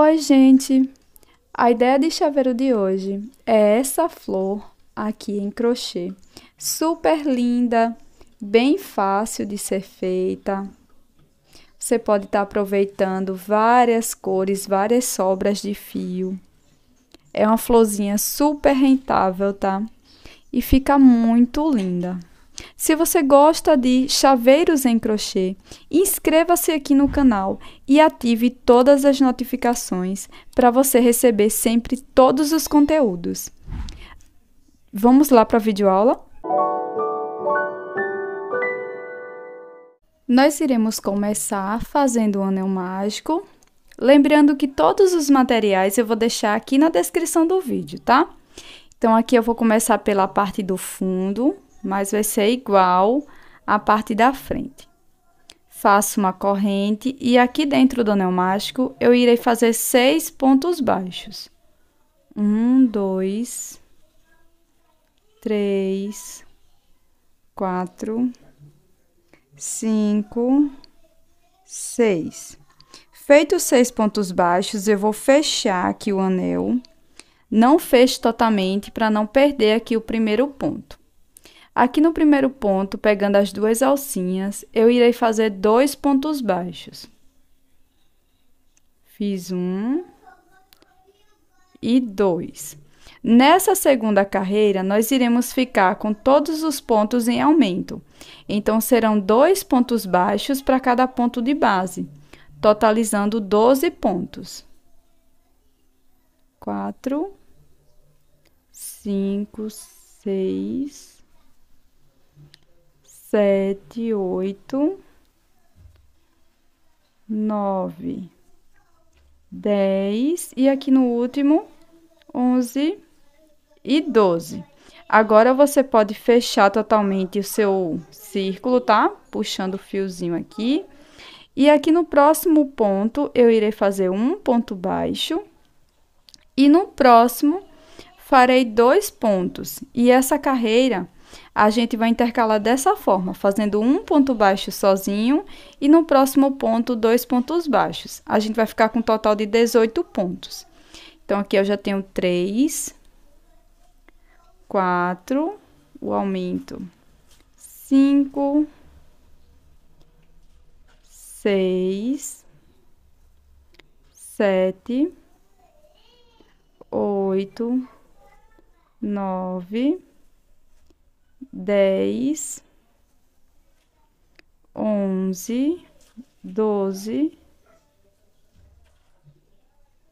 Oi, gente! A ideia de chaveiro de hoje é essa flor aqui em crochê. Super linda, bem fácil de ser feita. Você pode estar tá aproveitando várias cores, várias sobras de fio. É uma florzinha super rentável, tá? E fica muito linda. Se você gosta de chaveiros em crochê, inscreva-se aqui no canal e ative todas as notificações para você receber sempre todos os conteúdos. Vamos lá para a videoaula? Nós iremos começar fazendo o anel mágico. Lembrando que todos os materiais eu vou deixar aqui na descrição do vídeo, tá? Então, aqui eu vou começar pela parte do fundo, mas vai ser igual à parte da frente. Faço uma corrente e aqui dentro do anel mágico eu irei fazer seis pontos baixos. Um, dois, três, quatro, cinco, seis. Feitos seis pontos baixos, eu vou fechar aqui o anel. Não fecho totalmente para não perder aqui o primeiro ponto. Aqui no primeiro ponto, pegando as duas alcinhas, eu irei fazer dois pontos baixos. Fiz um e dois. Nessa segunda carreira, nós iremos ficar com todos os pontos em aumento. Então, serão dois pontos baixos para cada ponto de base, totalizando 12 pontos. 4, 5, 6, sete, oito, nove, dez, e aqui no último, onze e doze. Agora, você pode fechar totalmente o seu círculo, tá? Puxando o fiozinho aqui. E aqui no próximo ponto, eu irei fazer um ponto baixo. E no próximo, farei dois pontos. E essa carreira a gente vai intercalar dessa forma, fazendo um ponto baixo sozinho e no próximo ponto, dois pontos baixos. A gente vai ficar com um total de 18 pontos. Então, aqui eu já tenho 3, 4, o aumento, 5, 6, 7, 8, 9, dez, onze, doze,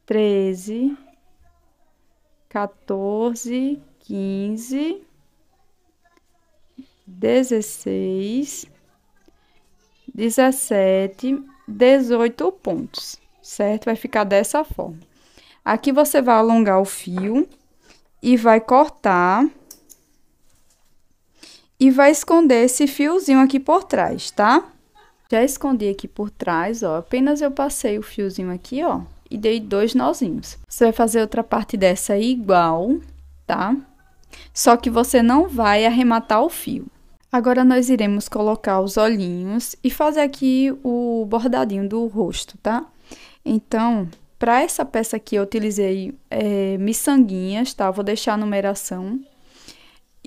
treze, quatorze, quinze, dezesseis, dezessete, dezoito pontos, certo? Vai ficar dessa forma. Aqui você vai alongar o fio e vai cortar e vai esconder esse fiozinho aqui por trás, tá? Já escondi aqui por trás, ó, apenas eu passei o fiozinho aqui, ó, e dei dois nozinhos. Você vai fazer outra parte dessa igual, tá? Só que você não vai arrematar o fio. Agora, nós iremos colocar os olhinhos e fazer aqui o bordadinho do rosto, tá? Então, para essa peça aqui, eu utilizei é, miçanguinhas, tá? Vou deixar a numeração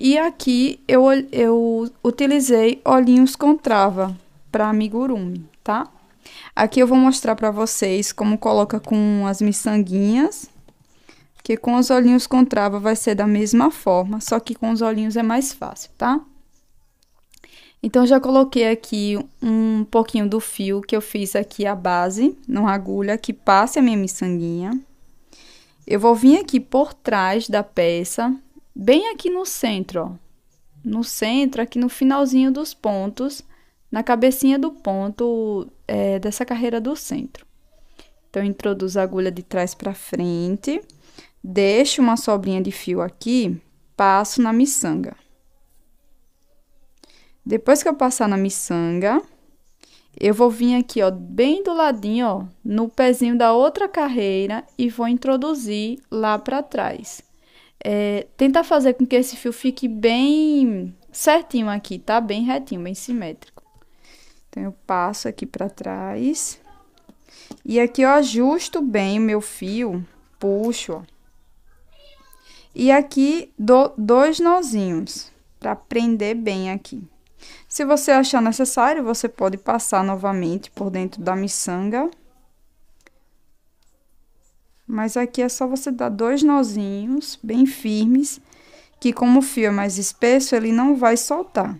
e aqui eu, eu utilizei olhinhos com trava para amigurumi, tá? Aqui eu vou mostrar para vocês como coloca com as miçanguinhas, que com os olhinhos com trava vai ser da mesma forma, só que com os olhinhos é mais fácil, tá? Então, já coloquei aqui um pouquinho do fio que eu fiz aqui a base, numa agulha que passe a minha miçanguinha. Eu vou vir aqui por trás da peça, bem aqui no centro, ó. No centro, aqui no finalzinho dos pontos, na cabecinha do ponto é, dessa carreira do centro. Então, introduzo a agulha de trás para frente, deixo uma sobrinha de fio aqui, passo na miçanga. Depois que eu passar na miçanga, eu vou vir aqui, ó, bem do ladinho, ó, no pezinho da outra carreira e vou introduzir lá para trás é, tentar fazer com que esse fio fique bem certinho aqui, tá? Bem retinho, bem simétrico. Então, eu passo aqui pra trás. E aqui eu ajusto bem o meu fio, puxo, ó. E aqui dou dois nozinhos para prender bem aqui. Se você achar necessário, você pode passar novamente por dentro da miçanga. Mas aqui é só você dar dois nozinhos bem firmes, que como o fio é mais espesso, ele não vai soltar.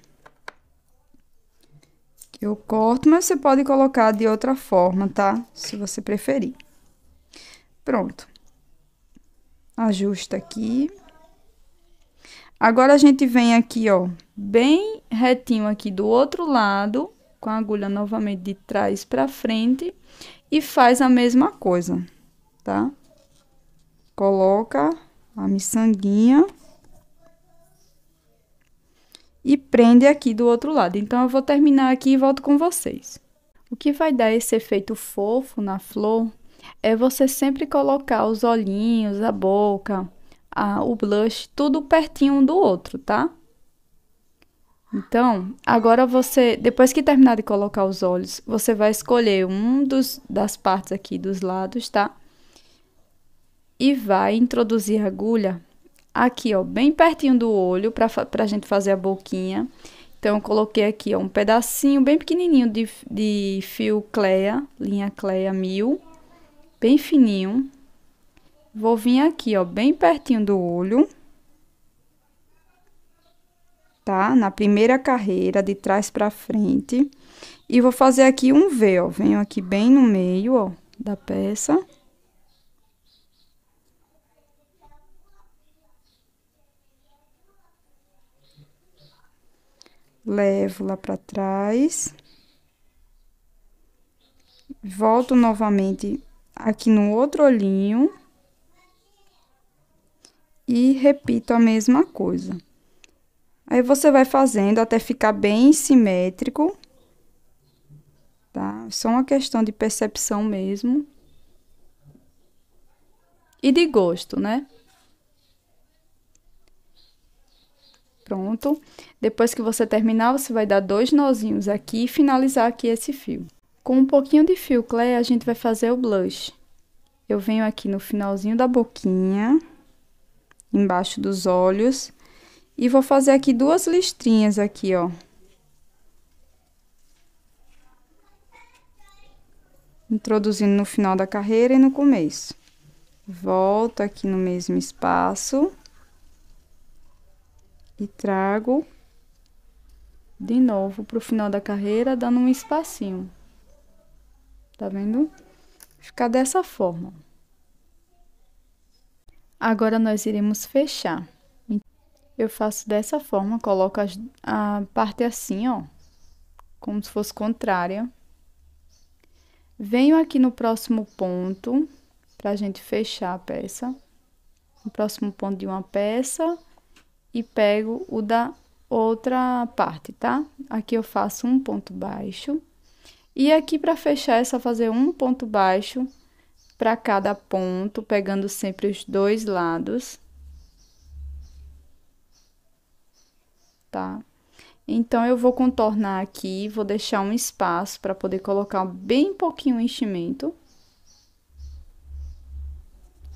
Eu corto, mas você pode colocar de outra forma, tá? Se você preferir. Pronto. Ajusta aqui. Agora, a gente vem aqui, ó, bem retinho aqui do outro lado, com a agulha novamente de trás pra frente, e faz a mesma coisa, tá? coloca a miçanguinha e prende aqui do outro lado. Então, eu vou terminar aqui e volto com vocês. O que vai dar esse efeito fofo na flor é você sempre colocar os olhinhos, a boca, a, o blush, tudo pertinho um do outro, tá? Então, agora você, depois que terminar de colocar os olhos, você vai escolher um dos, das partes aqui dos lados, tá? e vai introduzir a agulha aqui, ó, bem pertinho do olho, pra, pra gente fazer a boquinha. Então, eu coloquei aqui, ó, um pedacinho bem pequenininho de, de fio Cleia, linha Cleia 1000, bem fininho. Vou vir aqui, ó, bem pertinho do olho. Tá? Na primeira carreira, de trás pra frente. E vou fazer aqui um V, ó. Venho aqui bem no meio, ó, da peça. levo lá para trás. Volto novamente aqui no outro olhinho. E repito a mesma coisa. Aí, você vai fazendo até ficar bem simétrico. Tá? Só uma questão de percepção mesmo. E de gosto, né? pronto. Depois que você terminar, você vai dar dois nozinhos aqui e finalizar aqui esse fio. Com um pouquinho de fio clay, a gente vai fazer o blush. Eu venho aqui no finalzinho da boquinha, embaixo dos olhos, e vou fazer aqui duas listrinhas aqui, ó. Introduzindo no final da carreira e no começo. Volto aqui no mesmo espaço e trago de novo pro final da carreira, dando um espacinho. Tá vendo? Ficar dessa forma. Agora, nós iremos fechar. Eu faço dessa forma, coloco a parte assim, ó, como se fosse contrária. Venho aqui no próximo ponto, pra gente fechar a peça. No próximo ponto de uma peça, e pego o da outra parte, tá? Aqui eu faço um ponto baixo. E aqui para fechar é só fazer um ponto baixo para cada ponto, pegando sempre os dois lados. Tá? Então, eu vou contornar aqui, vou deixar um espaço para poder colocar bem pouquinho enchimento.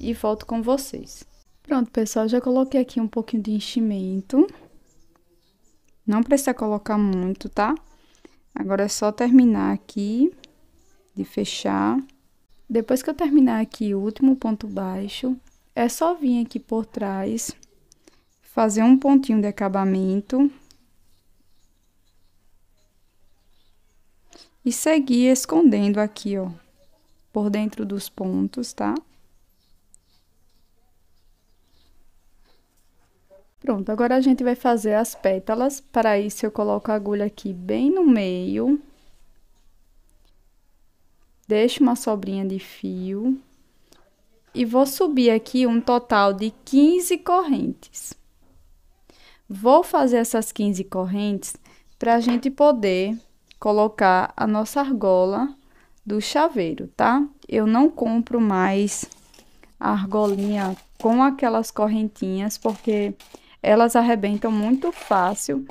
E volto com vocês. Pronto, pessoal, já coloquei aqui um pouquinho de enchimento. Não precisa colocar muito, tá? Agora é só terminar aqui, de fechar. Depois que eu terminar aqui o último ponto baixo, é só vir aqui por trás, fazer um pontinho de acabamento. E seguir escondendo aqui, ó, por dentro dos pontos, tá? Tá? Pronto, agora a gente vai fazer as pétalas. Para isso, eu coloco a agulha aqui bem no meio. Deixo uma sobrinha de fio. E vou subir aqui um total de 15 correntes. Vou fazer essas 15 correntes para a gente poder colocar a nossa argola do chaveiro, tá? Eu não compro mais a argolinha com aquelas correntinhas, porque elas arrebentam muito fácil.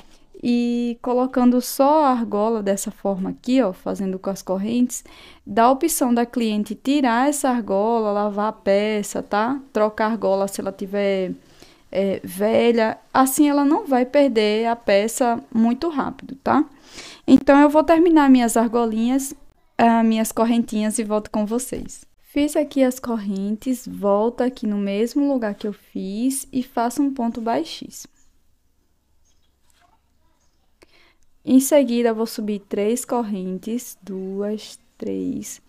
E colocando só a argola dessa forma aqui, ó, fazendo com as correntes, dá a opção da cliente tirar essa argola, lavar a peça, tá? Trocar a argola se ela tiver é, velha, assim ela não vai perder a peça muito rápido, tá? Então eu vou terminar minhas argolinhas, ah, minhas correntinhas e volto com vocês. Fiz aqui as correntes, volto aqui no mesmo lugar que eu fiz e faço um ponto baixíssimo. Em seguida, vou subir três correntes, duas, três.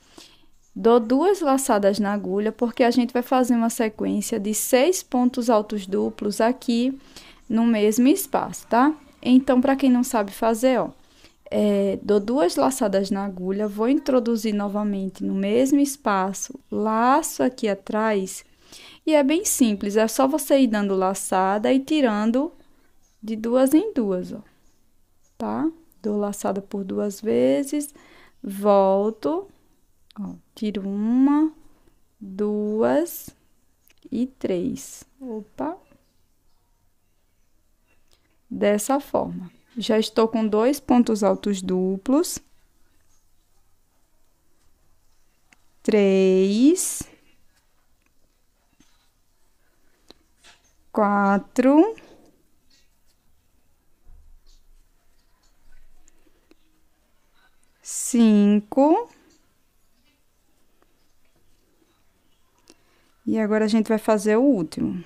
Dou duas laçadas na agulha, porque a gente vai fazer uma sequência de seis pontos altos duplos aqui no mesmo espaço, tá? Então, para quem não sabe fazer, ó, é, dou duas laçadas na agulha, vou introduzir novamente no mesmo espaço, laço aqui atrás, e é bem simples, é só você ir dando laçada e tirando de duas em duas, ó, tá? Dou laçada por duas vezes, volto, ó, tiro uma, duas e três, opa, dessa forma. Já estou com dois pontos altos duplos. Três. Quatro. Cinco. E agora a gente vai fazer o último.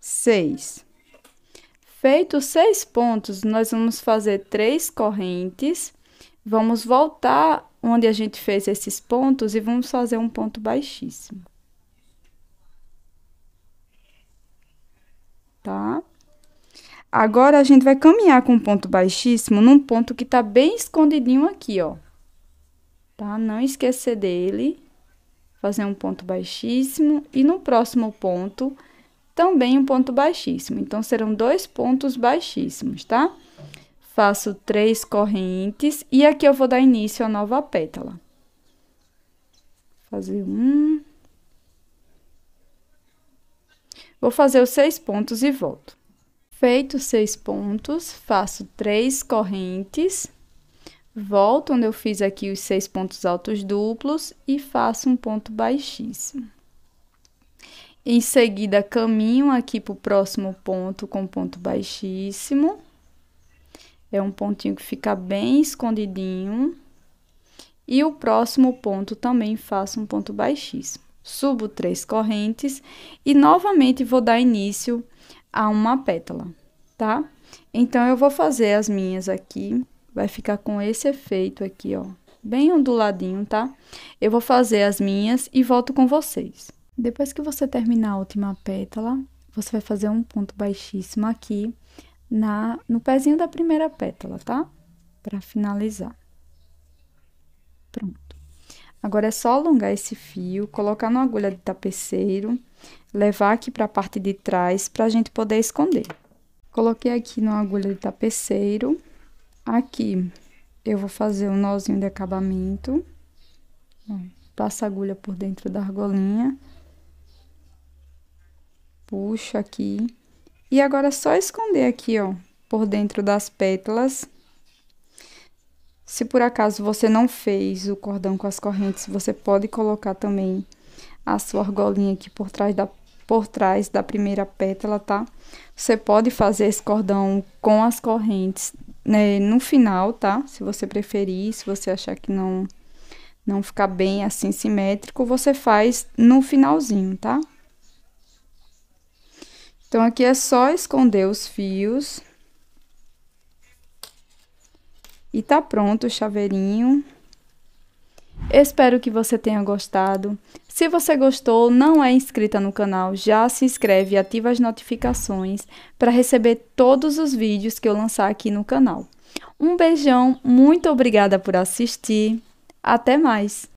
Seis. Feitos seis pontos, nós vamos fazer três correntes, vamos voltar onde a gente fez esses pontos e vamos fazer um ponto baixíssimo. Tá? Agora, a gente vai caminhar com um ponto baixíssimo num ponto que tá bem escondidinho aqui, ó. Tá? Não esquecer dele. Fazer um ponto baixíssimo. E no próximo ponto, também um ponto baixíssimo. Então, serão dois pontos baixíssimos, tá? Faço três correntes e aqui eu vou dar início à nova pétala. Fazer um. Vou fazer os seis pontos e volto. Feito seis pontos, faço três correntes, volto onde eu fiz aqui os seis pontos altos duplos e faço um ponto baixíssimo. Em seguida, caminho aqui para o próximo ponto com ponto baixíssimo. É um pontinho que fica bem escondidinho. E o próximo ponto também faço um ponto baixíssimo. Subo três correntes e novamente vou dar início a uma pétala, tá? Então, eu vou fazer as minhas aqui. Vai ficar com esse efeito aqui, ó. Bem onduladinho, tá? Eu vou fazer as minhas e volto com vocês. Depois que você terminar a última pétala, você vai fazer um ponto baixíssimo aqui na no pezinho da primeira pétala, tá? Para finalizar. Pronto. Agora é só alongar esse fio, colocar na agulha de tapeceiro, levar aqui para a parte de trás para a gente poder esconder. Coloquei aqui na agulha de tapeceiro. Aqui eu vou fazer um nozinho de acabamento. Passa a agulha por dentro da argolinha puxo aqui. E agora é só esconder aqui, ó, por dentro das pétalas. Se por acaso você não fez o cordão com as correntes, você pode colocar também a sua argolinha aqui por trás da, por trás da primeira pétala, tá? Você pode fazer esse cordão com as correntes né, no final, tá? Se você preferir, se você achar que não, não ficar bem assim simétrico, você faz no finalzinho, tá? Então, aqui é só esconder os fios. E tá pronto o chaveirinho. Espero que você tenha gostado. Se você gostou, não é inscrita no canal, já se inscreve e ativa as notificações para receber todos os vídeos que eu lançar aqui no canal. Um beijão, muito obrigada por assistir. Até mais!